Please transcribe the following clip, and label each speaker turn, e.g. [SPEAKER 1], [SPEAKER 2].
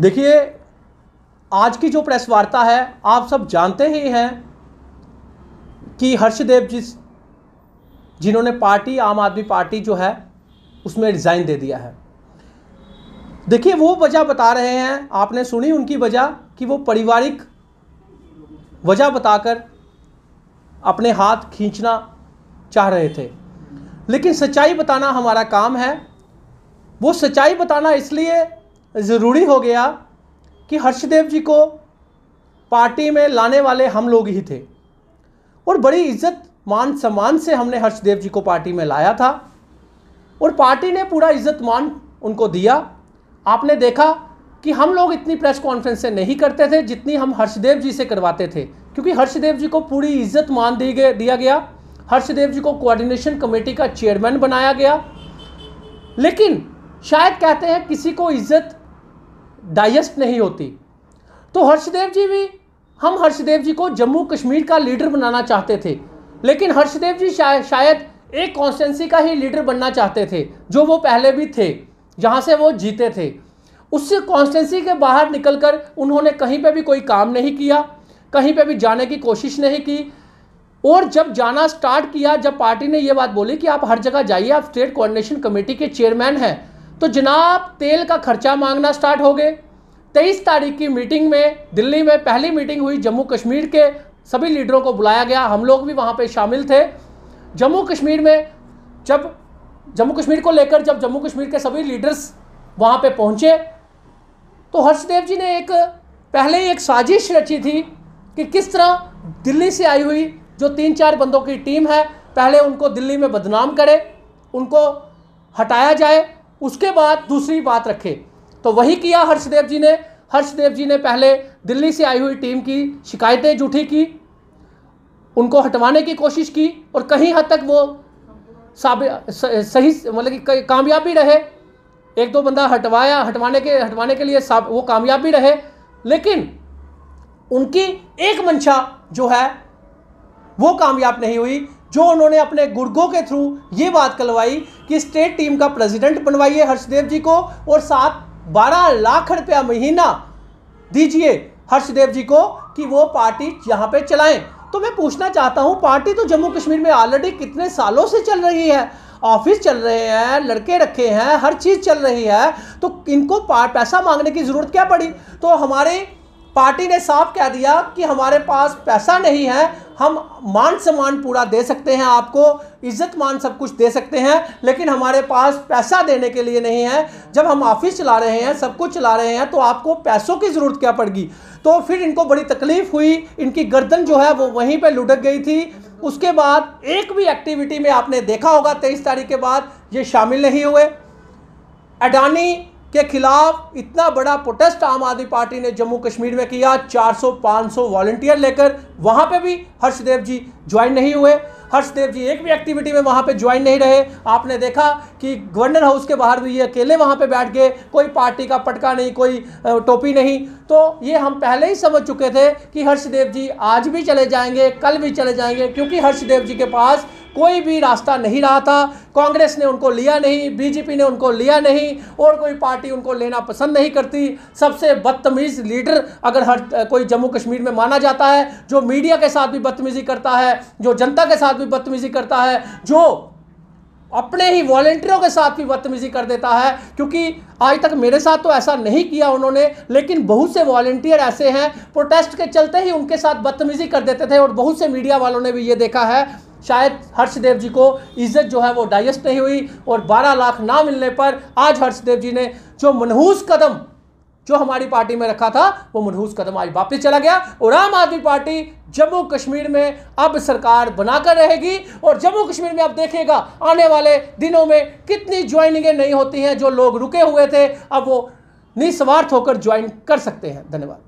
[SPEAKER 1] देखिए आज की जो प्रेस वार्ता है आप सब जानते ही हैं कि हर्षदेव जिस जिन्होंने पार्टी आम आदमी पार्टी जो है उसमें रिज़ाइन दे दिया है देखिए वो वजह बता रहे हैं आपने सुनी उनकी वजह कि वो पारिवारिक वजह बताकर अपने हाथ खींचना चाह रहे थे लेकिन सच्चाई बताना हमारा काम है वो सच्चाई बताना इसलिए ज़रूरी हो गया कि हर्षदेव जी को पार्टी में लाने वाले हम लोग ही थे और बड़ी इज्जत मान सम्मान से हमने हर्षदेव जी को पार्टी में लाया था और पार्टी ने पूरा इज्जत मान उनको दिया आपने देखा कि हम लोग इतनी प्रेस कॉन्फ्रेंसें नहीं करते थे जितनी हम हर्षदेव जी से करवाते थे क्योंकि हर्षदेव जी को पूरी इज्जत मान दी गए दिया गया हर्षदेव जी को कोऑर्डिनेशन कमेटी का चेयरमैन बनाया गया लेकिन शायद कहते हैं किसी को इज्जत डाइजेस्ट नहीं होती तो हर्षदेव जी भी हम हर्षदेव जी को जम्मू कश्मीर का लीडर बनाना चाहते थे लेकिन हर्षदेव जी शाय, शायद एक कॉन्स्टेंसी का ही लीडर बनना चाहते थे जो वो पहले भी थे जहाँ से वो जीते थे उस कॉन्स्टेंसी के बाहर निकलकर उन्होंने कहीं पे भी कोई काम नहीं किया कहीं पे भी जाने की कोशिश नहीं की और जब जाना स्टार्ट किया जब पार्टी ने ये बात बोली कि आप हर जगह जाइए आप स्टेट कोऑर्डिनेशन कमेटी के चेयरमैन हैं तो जनाब तेल का खर्चा मांगना स्टार्ट हो गए तेईस तारीख की मीटिंग में दिल्ली में पहली मीटिंग हुई जम्मू कश्मीर के सभी लीडरों को बुलाया गया हम लोग भी वहाँ पर शामिल थे जम्मू कश्मीर में जब जम्मू कश्मीर को लेकर जब जम्मू कश्मीर के सभी लीडर्स वहाँ पे पहुँचे तो हर्षदेव जी ने एक पहले ही एक साजिश रची थी कि किस तरह दिल्ली से आई हुई जो तीन चार बंदों की टीम है पहले उनको दिल्ली में बदनाम करे उनको हटाया जाए उसके बाद दूसरी बात रखे तो वही किया हर्षदेव जी ने हर्षदेव जी ने पहले दिल्ली से आई हुई टीम की शिकायतें जूठी की उनको हटवाने की कोशिश की और कहीं हद तक वो सही मतलब कि कामयाब भी रहे एक दो बंदा हटवाया हटवाने के हटवाने के लिए वो कामयाब भी रहे लेकिन उनकी एक मंशा जो है वो कामयाब नहीं हुई जो उन्होंने अपने गुड़गों के थ्रू ये बात करवाई कि स्टेट टीम का प्रेसिडेंट बनवाइए हर्षदेव जी को और साथ बारह लाख रुपया महीना दीजिए हर्षदेव जी को कि वो पार्टी यहाँ पे चलाएं तो मैं पूछना चाहता हूँ पार्टी तो जम्मू कश्मीर में ऑलरेडी कितने सालों से चल रही है ऑफिस चल रहे हैं लड़के रखे हैं हर चीज़ चल रही है तो इनको पैसा मांगने की ज़रूरत क्या पड़ी तो हमारे पार्टी ने साफ कह दिया कि हमारे पास पैसा नहीं है हम मान सम्मान पूरा दे सकते हैं आपको इज्जत मान सब कुछ दे सकते हैं लेकिन हमारे पास पैसा देने के लिए नहीं है जब हम ऑफिस चला रहे हैं सब कुछ चला रहे हैं तो आपको पैसों की ज़रूरत क्या पड़गी तो फिर इनको बड़ी तकलीफ़ हुई इनकी गर्दन जो है वो वहीं पर लुढ़क गई थी उसके बाद एक भी एक्टिविटी में आपने देखा होगा तेईस तारीख के बाद ये शामिल नहीं हुए अडानी के खिलाफ इतना बड़ा प्रोटेस्ट आम आदमी पार्टी ने जम्मू कश्मीर में किया 400-500 वॉलंटियर लेकर वहाँ पे भी हर्षदेव जी ज्वाइन नहीं हुए हर्षदेव जी एक भी एक्टिविटी में वहाँ पे ज्वाइन नहीं रहे आपने देखा कि गवर्नर हाउस के बाहर भी ये अकेले वहाँ पे बैठ गए कोई पार्टी का पटका नहीं कोई टोपी नहीं तो ये हम पहले ही समझ चुके थे कि हर्षदेव जी आज भी चले जाएंगे कल भी चले जाएंगे क्योंकि हर्षदेव जी के पास कोई भी रास्ता नहीं रहा था कांग्रेस ने उनको लिया नहीं बीजेपी ने उनको लिया नहीं और कोई पार्टी उनको लेना पसंद नहीं करती सबसे बदतमीज़ लीडर अगर हर कोई जम्मू कश्मीर में माना जाता है जो मीडिया के साथ भी बदतमीज़ी करता है जो जनता के साथ भी बदतमीज़ी करता है जो अपने ही वॉलेंटियरों के साथ भी बदतमीजी कर देता है क्योंकि आज तक मेरे साथ तो ऐसा नहीं किया उन्होंने लेकिन बहुत से वॉलेंटियर ऐसे हैं प्रोटेस्ट के चलते ही उनके साथ बदतमीजी कर देते थे और बहुत से मीडिया वालों ने भी ये देखा है शायद हर्षदेव जी को इज्जत जो है वो डाइजेस्ट नहीं हुई और 12 लाख ना मिलने पर आज हर्षदेव जी ने जो मनहूस कदम जो हमारी पार्टी में रखा था वो मनहूस कदम आज वापस चला गया और आम आदमी पार्टी जम्मू कश्मीर में अब सरकार बनाकर रहेगी और जम्मू कश्मीर में अब देखेगा आने वाले दिनों में कितनी ज्वाइनिंगें नहीं होती हैं जो लोग रुके हुए थे अब वो निस्वार्थ होकर ज्वाइन कर सकते हैं धन्यवाद